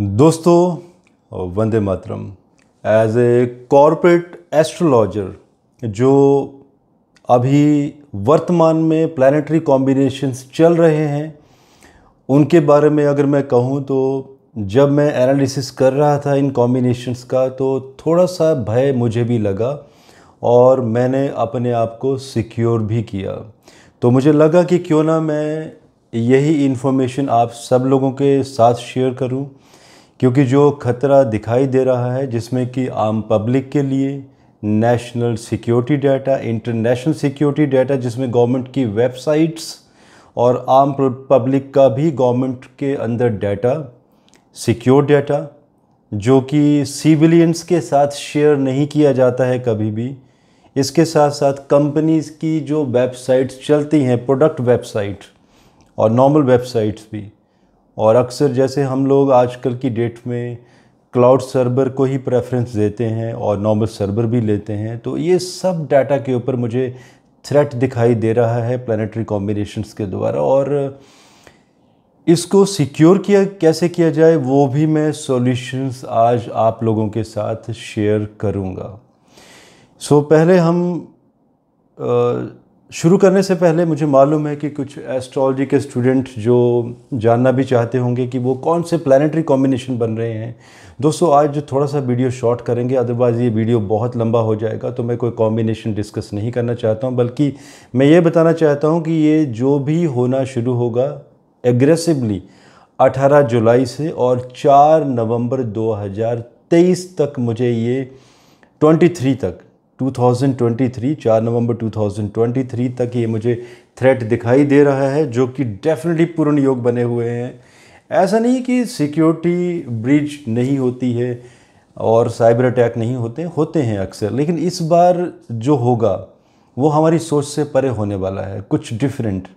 दोस्तों Vande Mataram as a corporate astrologer जो अभी वर्तमान में प्लानिटरी कॉम्बिनेशंस चल रहे हैं उनके बारे में अगर मैं कहूँ तो जब मैं एनालिसिस कर रहा था इन कॉम्बिनेशंस का तो थोड़ा सा भय मुझे भी लगा और मैंने अपने आप को सिक्योर भी किया तो मुझे लगा कि क्यों ना मैं यही इन्फॉर्मेशन आप सब लोगों के साथ शेयर करूं क्योंकि जो खतरा दिखाई दे रहा है जिसमें कि आम पब्लिक के लिए national security data international security data जिसमें गवर्नमेंट की वेबसाइट्स और आम पब्लिक का भी गवर्नमेंट के अंदर डाटा सिक्योर डाटा जो कि सिविलियंस के साथ शेयर नहीं किया जाता है कभी भी इसके साथ साथ कंपनीज़ की जो वेबसाइट्स चलती हैं प्रोडक्ट वेबसाइट और नॉर्मल वेबसाइट्स भी और अक्सर जैसे हम लोग आजकल की डेट में क्लाउड सर्वर को ही प्रेफरेंस देते हैं और नॉर्मल सर्वर भी लेते हैं तो ये सब डाटा के ऊपर मुझे थ्रेट दिखाई दे रहा है प्लानटरी कॉम्बिनेशंस के द्वारा और इसको सिक्योर किया कैसे किया जाए वो भी मैं सॉल्यूशंस आज आप लोगों के साथ शेयर करूँगा सो so, पहले हम आ, शुरू करने से पहले मुझे मालूम है कि कुछ एस्ट्रोलॉजी के स्टूडेंट जो जानना भी चाहते होंगे कि वो कौन से प्लानटरी कॉम्बिनेशन बन रहे हैं दोस्तों आज जो थोड़ा सा वीडियो शॉर्ट करेंगे अदरवाइज़ ये वीडियो बहुत लंबा हो जाएगा तो मैं कोई कॉम्बिनेशन डिस्कस नहीं करना चाहता हूँ बल्कि मैं ये बताना चाहता हूँ कि ये जो भी होना शुरू होगा एग्रेसिवली 18 जुलाई से और 4 नवंबर 2023 तक मुझे ये 23 तक 2023 4 नवंबर 2023 तक ये मुझे थ्रेट दिखाई दे रहा है जो कि डेफिनेटली पूर्ण योग बने हुए हैं ऐसा नहीं कि सिक्योरिटी ब्रिज नहीं होती है और साइबर अटैक नहीं होते होते हैं अक्सर लेकिन इस बार जो होगा वो हमारी सोच से परे होने वाला है कुछ डिफरेंट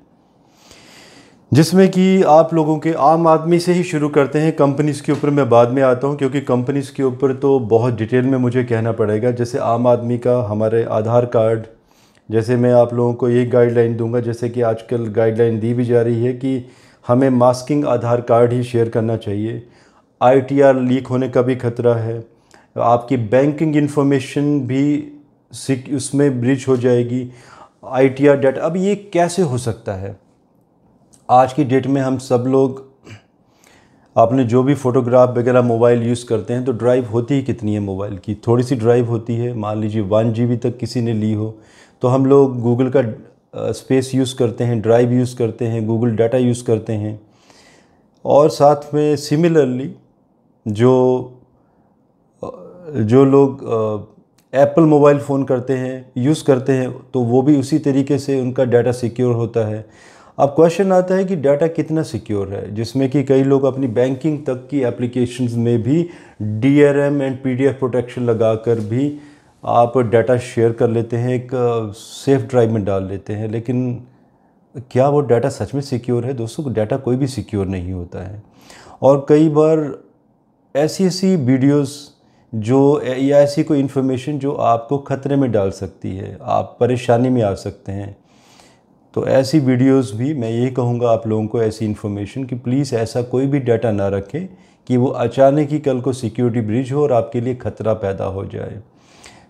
जिसमें कि आप लोगों के आम आदमी से ही शुरू करते हैं कंपनीज़ के ऊपर मैं बाद में आता हूँ क्योंकि कंपनीज़ के ऊपर तो बहुत डिटेल में मुझे कहना पड़ेगा जैसे आम आदमी का हमारे आधार कार्ड जैसे मैं आप लोगों को ये गाइडलाइन दूंगा जैसे कि आजकल गाइडलाइन दी भी जा रही है कि हमें मास्किंग आधार कार्ड ही शेयर करना चाहिए आई लीक होने का भी खतरा है आपकी बैंकिंग इन्फॉर्मेशन भी उसमें ब्रिज हो जाएगी आई टी आर डाटा अब ये कैसे हो सकता है आज की डेट में हम सब लोग आपने जो भी फ़ोटोग्राफ वगैरह मोबाइल यूज़ करते हैं तो ड्राइव होती ही कितनी है मोबाइल की थोड़ी सी ड्राइव होती है मान लीजिए वन जी तक किसी ने ली हो तो हम लोग गूगल का स्पेस यूज़ करते हैं ड्राइव यूज़ करते हैं गूगल डाटा यूज़ करते हैं और साथ में सिमिलरली जो जो लोग एप्पल मोबाइल फ़ोन करते हैं यूज़ करते हैं तो वो भी उसी तरीके से उनका डाटा सिक्योर होता है अब क्वेश्चन आता है कि डाटा कितना सिक्योर है जिसमें कि कई लोग अपनी बैंकिंग तक की एप्लीकेशन में भी डी एंड पी प्रोटेक्शन लगा कर भी आप डाटा शेयर कर लेते हैं एक सेफ़ ड्राइव में डाल लेते हैं लेकिन क्या वो डाटा सच में सिक्योर है दोस्तों डाटा कोई भी सिक्योर नहीं होता है और कई बार ऐसी ऐसी वीडियोस जो या ऐसी कोई इन्फॉर्मेशन जो आपको ख़तरे में डाल सकती है आप परेशानी में आ सकते हैं तो ऐसी वीडियोस भी मैं ये कहूँगा आप लोगों को ऐसी इन्फॉर्मेशन कि प्लीज़ ऐसा कोई भी डाटा ना रखें कि वो अचानक ही कल को सिक्योरिटी ब्रिज हो और आपके लिए ख़तरा पैदा हो जाए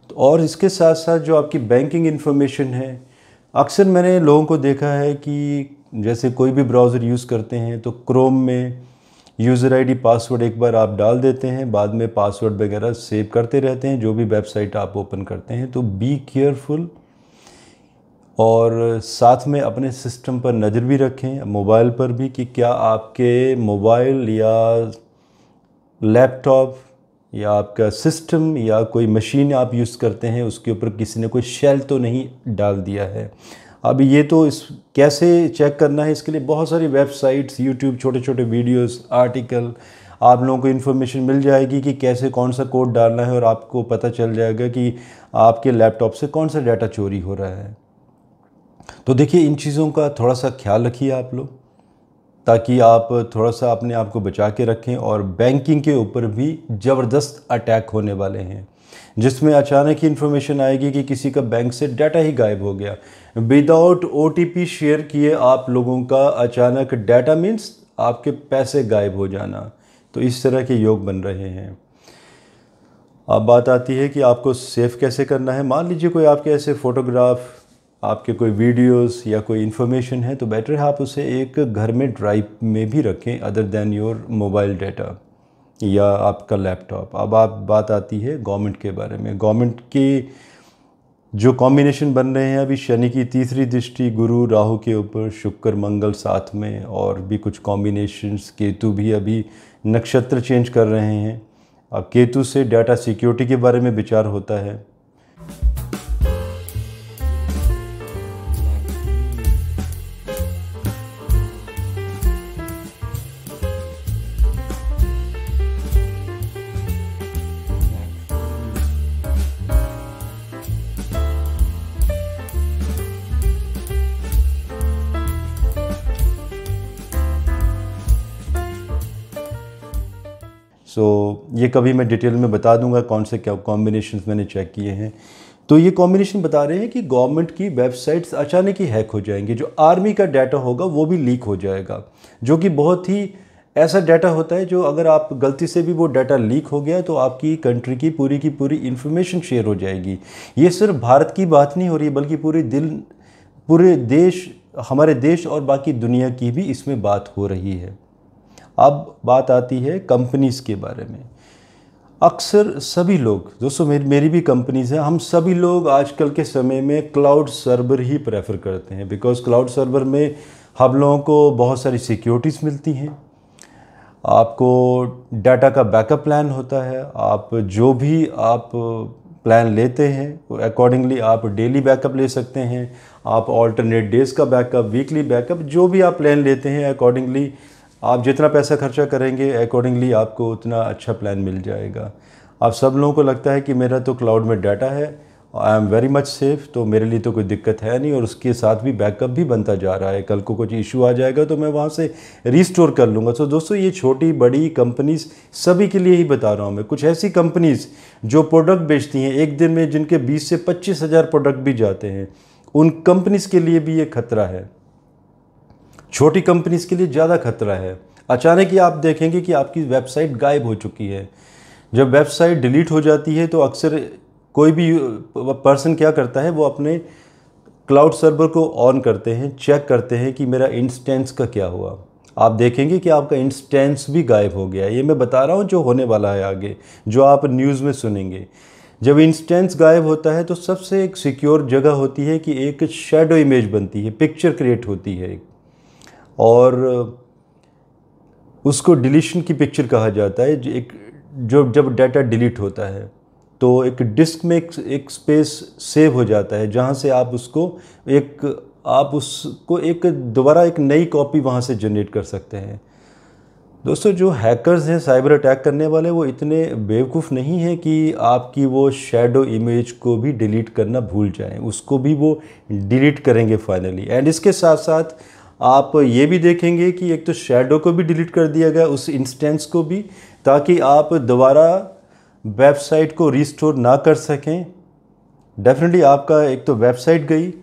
तो और इसके साथ साथ जो आपकी बैंकिंग इन्फॉर्मेशन है अक्सर मैंने लोगों को देखा है कि जैसे कोई भी ब्राउज़र यूज़ करते हैं तो क्रोम में यूज़र आईडी पासवर्ड एक बार आप डाल देते हैं बाद में पासवर्ड वगैरह सेव करते रहते हैं जो भी वेबसाइट आप ओपन करते हैं तो बी केयरफुल और साथ में अपने सिस्टम पर नज़र भी रखें मोबाइल पर भी कि क्या आपके मोबाइल या लैपटॉप या आपका सिस्टम या कोई मशीन आप यूज़ करते हैं उसके ऊपर किसी ने कोई शेल तो नहीं डाल दिया है अब ये तो इस कैसे चेक करना है इसके लिए बहुत सारी वेबसाइट्स यूट्यूब छोटे छोटे वीडियोस आर्टिकल आप लोगों को इन्फॉर्मेशन मिल जाएगी कि कैसे कौन सा कोड डालना है और आपको पता चल जाएगा कि आपके लैपटॉप से कौन सा डाटा चोरी हो रहा है तो देखिए इन चीज़ों का थोड़ा सा ख्याल रखिए आप लोग ताकि आप थोड़ा सा अपने आप को बचा के रखें और बैंकिंग के ऊपर भी ज़बरदस्त अटैक होने वाले हैं जिसमें अचानक ही इन्फॉर्मेशन आएगी कि किसी का बैंक से डाटा ही गायब हो गया विदाउट ओ शेयर किए आप लोगों का अचानक डाटा मीन्स आपके पैसे गायब हो जाना तो इस तरह के योग बन रहे हैं अब बात आती है कि आपको सेफ़ कैसे करना है मान लीजिए कोई आपके ऐसे फ़ोटोग्राफ़ आपके कोई वीडियोस या कोई इन्फॉर्मेशन है तो बेटर है आप उसे एक घर में ड्राइव में भी रखें other than your mobile data या आपका लैपटॉप अब आप बात आती है गवर्नमेंट के बारे में गवर्नमेंट के जो कॉम्बिनेशन बन रहे हैं अभी शनि की तीसरी दृष्टि गुरु राहु के ऊपर शुक्र मंगल साथ में और भी कुछ कॉम्बिनेशन केतु भी अभी नक्षत्र चेंज कर रहे हैं अब केतु से डाटा सिक्योरिटी के बारे में विचार होता है सो so, ये कभी मैं डिटेल में बता दूंगा कौन से क्या कॉम्बिनेशन मैंने चेक किए हैं तो ये कॉम्बिनेशन बता रहे हैं कि गवर्नमेंट की वेबसाइट्स अचानक ही हैक हो जाएंगे जो आर्मी का डाटा होगा वो भी लीक हो जाएगा जो कि बहुत ही ऐसा डाटा होता है जो अगर आप गलती से भी वो डाटा लीक हो गया तो आपकी कंट्री की पूरी की पूरी इन्फॉर्मेशन शेयर हो जाएगी ये सिर्फ भारत की बात नहीं हो रही बल्कि पूरे दिल पूरे देश हमारे देश और बाकी दुनिया की भी इसमें बात हो रही है अब बात आती है कंपनीज़ के बारे में अक्सर सभी लोग दोस्तों मेरी मेरी भी कंपनीज़ हैं हम सभी लोग आजकल के समय में क्लाउड सर्वर ही प्रेफर करते हैं बिकॉज क्लाउड सर्वर में हम लोगों को बहुत सारी सिक्योरिटीज़ मिलती हैं आपको डाटा का बैकअप प्लान होता है आप जो भी आप प्लान लेते हैं अकॉर्डिंगली आप डेली बैकअप ले सकते हैं आप ऑल्टरनेट डेज का बैकअप वीकली बैकअप जो भी आप प्लान लेते हैं अकॉर्डिंगली आप जितना पैसा खर्चा करेंगे अकॉर्डिंगली आपको उतना अच्छा प्लान मिल जाएगा आप सब लोगों को लगता है कि मेरा तो क्लाउड में डाटा है I am very much safe तो मेरे लिए तो कोई दिक्कत है नहीं और उसके साथ भी बैकअप भी बनता जा रहा है कल को कुछ इशू आ जाएगा तो मैं वहाँ से रिस्टोर कर लूँगा तो दोस्तों ये छोटी बड़ी कंपनीज़ सभी के लिए ही बता रहा हूँ मैं कुछ ऐसी कंपनीज़ जो प्रोडक्ट बेचती हैं एक दिन में जिनके बीस से पच्चीस हज़ार प्रोडक्ट भी जाते हैं उन कंपनीज़ के लिए भी ये खतरा है छोटी कंपनीज़ के लिए ज़्यादा खतरा है अचानक ही आप देखेंगे कि आपकी वेबसाइट गायब हो चुकी है जब वेबसाइट डिलीट हो जाती है तो अक्सर कोई भी पर्सन क्या करता है वो अपने क्लाउड सर्वर को ऑन करते हैं चेक करते हैं कि मेरा इंस्टेंस का क्या हुआ आप देखेंगे कि आपका इंस्टेंस भी गायब हो गया ये मैं बता रहा हूँ जो होने वाला है आगे जो आप न्यूज़ में सुनेंगे जब इंस्टेंस गायब होता है तो सबसे एक सिक्योर जगह होती है कि एक शेडो इमेज बनती है पिक्चर क्रिएट होती है एक और उसको डिलीशन की पिक्चर कहा जाता है एक जो जब डाटा डिलीट होता है तो एक डिस्क में एक, एक स्पेस सेव हो जाता है जहाँ से आप उसको एक आप उसको एक दोबारा एक नई कॉपी वहाँ से जनरेट कर सकते हैं दोस्तों जो हैकर्स हैं साइबर अटैक करने वाले वो इतने बेवकूफ़ नहीं हैं कि आपकी वो शेडो इमेज को भी डिलीट करना भूल जाएं उसको भी वो डिलीट करेंगे फाइनली एंड इसके साथ साथ आप ये भी देखेंगे कि एक तो शेडो को भी डिलीट कर दिया गया उस इंस्टेंस को भी ताकि आप दोबारा वेबसाइट को रिस्टोर ना कर सकें डेफिनेटली आपका एक तो वेबसाइट गई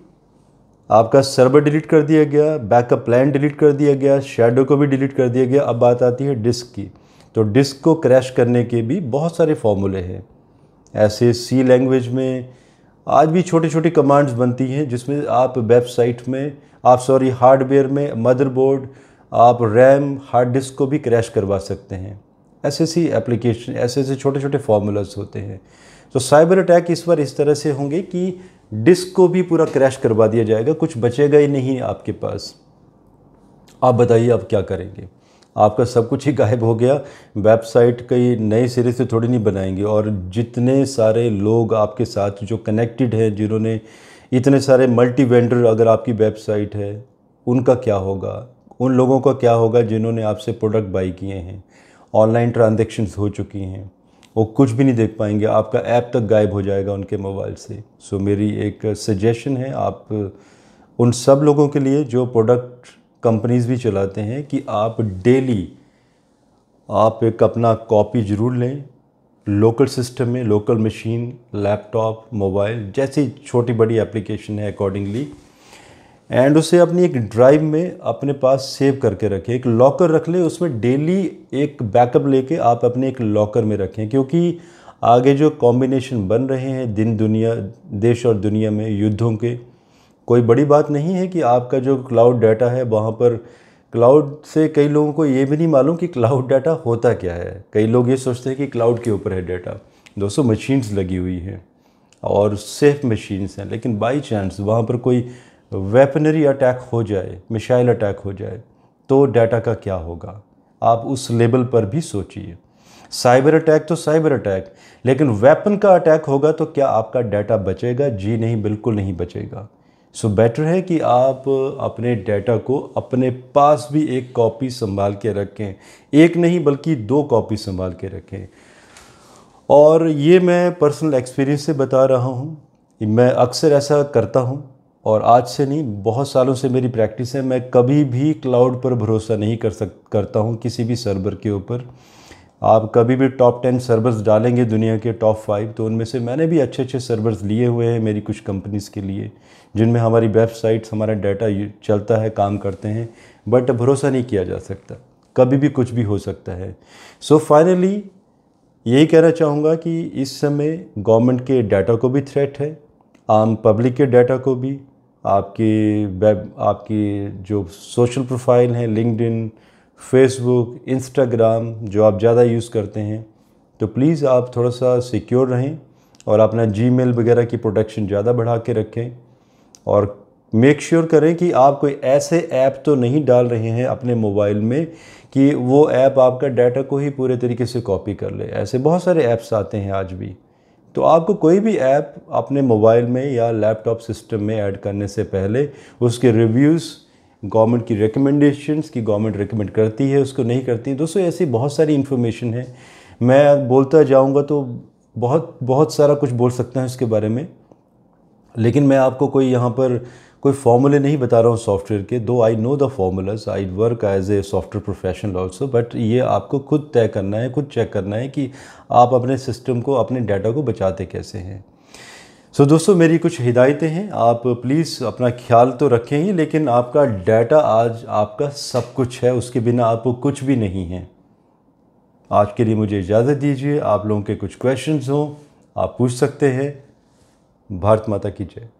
आपका सर्वर डिलीट कर दिया गया बैकअप प्लान डिलीट कर दिया गया शेडो को भी डिलीट कर दिया गया अब बात आती है डिस्क की तो डिस्क को क्रैश करने के भी बहुत सारे फॉर्मूले हैं ऐसे सी लैंग्वेज में आज भी छोटी छोटी कमांड्स बनती हैं जिसमें आप वेबसाइट में आप सॉरी हार्डवेयर में मदरबोर्ड आप रैम हार्ड डिस्क को भी क्रैश करवा सकते हैं ऐसे ऐसी एप्लीकेशन ऐसे ऐसे छोटे छोटे फार्मूलाज होते हैं तो साइबर अटैक इस बार इस तरह से होंगे कि डिस्क को भी पूरा क्रैश करवा दिया जाएगा कुछ बचेगा ही नहीं आपके पास आप बताइए आप क्या करेंगे आपका सब कुछ ही गायब हो गया वेबसाइट कई नए सिरे से थोड़ी नहीं बनाएंगे और जितने सारे लोग आपके साथ जो कनेक्टेड हैं जिन्होंने इतने सारे मल्टी वेंडर अगर आपकी वेबसाइट है उनका क्या होगा उन लोगों का क्या होगा जिन्होंने आपसे प्रोडक्ट बाई किए हैं ऑनलाइन ट्रांजेक्शन हो चुकी हैं वो कुछ भी नहीं देख पाएंगे आपका ऐप तक गायब हो जाएगा उनके मोबाइल से सो मेरी एक सजेशन है आप उन सब लोगों के लिए जो प्रोडक्ट कंपनीज़ भी चलाते हैं कि आप डेली आप एक अपना कॉपी ज़रूर लें लोकल सिस्टम में लोकल मशीन लैपटॉप मोबाइल जैसी छोटी बड़ी एप्लीकेशन है अकॉर्डिंगली एंड उसे अपनी एक ड्राइव में अपने पास सेव करके रखें एक लॉकर रख लें उसमें डेली एक बैकअप लेके आप अपने एक लॉकर में रखें क्योंकि आगे जो कॉम्बिनेशन बन रहे हैं दिन दुनिया देश और दुनिया में युद्धों के कोई बड़ी बात नहीं है कि आपका जो क्लाउड डाटा है वहाँ पर क्लाउड से कई लोगों को ये भी नहीं मालूम कि क्लाउड डाटा होता क्या है कई लोग ये सोचते हैं कि क्लाउड के ऊपर है डाटा दोस्तों मशीन्स लगी हुई हैं और सेफ मशीन्स हैं लेकिन बाई चांस वहाँ पर कोई वेपनरी अटैक हो जाए मिसाइल अटैक हो जाए तो डाटा का क्या होगा आप उस लेवल पर भी सोचिए साइबर अटैक तो साइबर अटैक लेकिन वेपन का अटैक होगा तो क्या आपका डाटा बचेगा जी नहीं बिल्कुल नहीं बचेगा सो so बेटर है कि आप अपने डेटा को अपने पास भी एक कॉपी संभाल के रखें एक नहीं बल्कि दो कॉपी संभाल के रखें और ये मैं पर्सनल एक्सपीरियंस से बता रहा हूँ मैं अक्सर ऐसा करता हूँ और आज से नहीं बहुत सालों से मेरी प्रैक्टिस है मैं कभी भी क्लाउड पर भरोसा नहीं कर सक करता हूँ किसी भी सर्वर के ऊपर आप कभी भी टॉप टेन सर्वर्स डालेंगे दुनिया के टॉप फाइव तो उनमें से मैंने भी अच्छे अच्छे सर्वर्स लिए हुए हैं मेरी कुछ कंपनीज़ के लिए जिनमें हमारी वेबसाइट्स हमारा डाटा चलता है काम करते हैं बट भरोसा नहीं किया जा सकता कभी भी कुछ भी हो सकता है सो so फाइनली यही कहना चाहूँगा कि इस समय गवर्नमेंट के डाटा को भी थ्रेट है आम पब्लिक के डाटा को भी आपकी वेब आपकी जो सोशल प्रोफाइल हैं लिंकड फेसबुक इंस्टाग्राम जो आप ज़्यादा यूज़ करते हैं तो प्लीज़ आप थोड़ा सा सिक्योर रहें और अपना जी वगैरह की प्रोटेक्शन ज़्यादा बढ़ा के रखें और मेक श्योर sure करें कि आप कोई ऐसे ऐप तो नहीं डाल रहे हैं अपने मोबाइल में कि वो ऐप आपका डाटा को ही पूरे तरीके से कॉपी कर ले ऐसे बहुत सारे ऐप्स आते हैं आज भी तो आपको कोई भी ऐप अपने मोबाइल में या लैपटॉप सिस्टम में ऐड करने से पहले उसके रिव्यूज़ गवर्नमेंट की रिकमेंडेशंस की गवर्नमेंट रिकमेंड करती है उसको नहीं करती दोस्तों ऐसी बहुत सारी इन्फॉर्मेशन है मैं बोलता जाऊँगा तो बहुत बहुत सारा कुछ बोल सकता हूँ इसके बारे में लेकिन मैं आपको कोई यहाँ पर कोई फॉर्मूले नहीं बता रहा हूँ सॉफ्टवेयर के दो I know the formulas I work as a software professional also but ये आपको खुद तय करना है खुद चेक करना है कि आप अपने सिस्टम को अपने डाटा को बचाते कैसे हैं सो so, दोस्तों मेरी कुछ हिदायतें हैं आप प्लीज़ अपना ख्याल तो रखें ही लेकिन आपका डाटा आज आपका सब कुछ है उसके बिना आपको कुछ भी नहीं है आज के लिए मुझे इजाज़त दीजिए आप लोगों के कुछ क्वेश्चंस हों आप पूछ सकते हैं भारत माता की जय